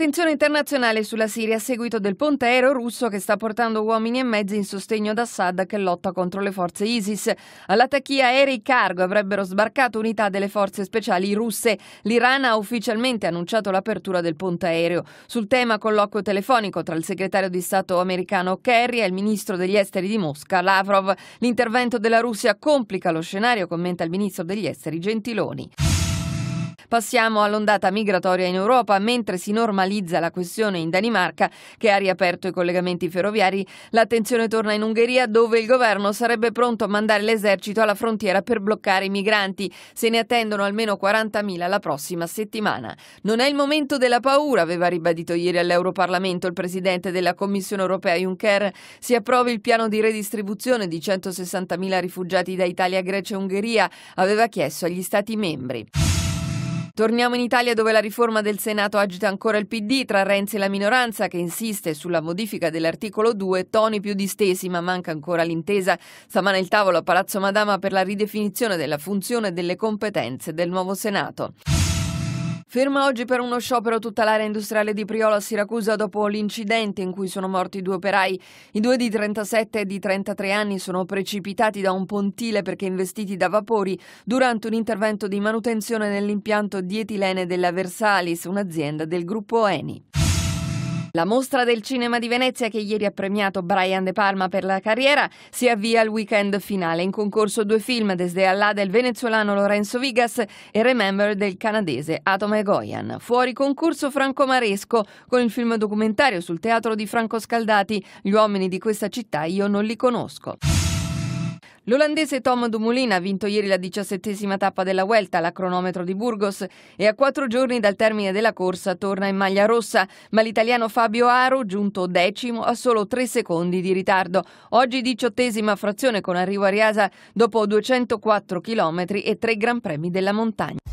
Attenzione internazionale sulla Siria a seguito del ponte aereo russo che sta portando uomini e mezzi in sostegno ad Assad che lotta contro le forze ISIS. All'attacchia aerei cargo avrebbero sbarcato unità delle forze speciali russe. L'Iran ha ufficialmente annunciato l'apertura del ponte aereo. Sul tema colloquio telefonico tra il segretario di Stato americano Kerry e il ministro degli esteri di Mosca, Lavrov. L'intervento della Russia complica lo scenario, commenta il ministro degli esteri Gentiloni. Passiamo all'ondata migratoria in Europa. Mentre si normalizza la questione in Danimarca, che ha riaperto i collegamenti ferroviari, l'attenzione torna in Ungheria, dove il governo sarebbe pronto a mandare l'esercito alla frontiera per bloccare i migranti. Se ne attendono almeno 40.000 la prossima settimana. Non è il momento della paura, aveva ribadito ieri all'Europarlamento il presidente della Commissione europea Juncker. Si approvi il piano di redistribuzione di 160.000 rifugiati da Italia, Grecia e Ungheria, aveva chiesto agli Stati membri. Torniamo in Italia dove la riforma del Senato agita ancora il PD, tra Renzi e la minoranza che insiste sulla modifica dell'articolo 2, toni più distesi ma manca ancora l'intesa. Stamane il tavolo a Palazzo Madama per la ridefinizione della funzione e delle competenze del nuovo Senato. Ferma oggi per uno sciopero tutta l'area industriale di Priolo a Siracusa dopo l'incidente in cui sono morti due operai. I due di 37 e di 33 anni sono precipitati da un pontile perché investiti da vapori durante un intervento di manutenzione nell'impianto di etilene della Versalis, un'azienda del gruppo Eni. La mostra del cinema di Venezia che ieri ha premiato Brian De Palma per la carriera si avvia al weekend finale. In concorso due film, Desde Allah del venezuelano Lorenzo Vigas e Remember del canadese Atome Goyan. Fuori concorso Franco Maresco con il film documentario sul teatro di Franco Scaldati Gli uomini di questa città io non li conosco. L'olandese Tom Dumoulin ha vinto ieri la diciassettesima tappa della Vuelta, alla cronometro di Burgos, e a quattro giorni dal termine della corsa torna in maglia rossa, ma l'italiano Fabio Aro, giunto decimo, ha solo tre secondi di ritardo. Oggi diciottesima frazione con arrivo a Riasa dopo 204 km e tre Gran Premi della montagna.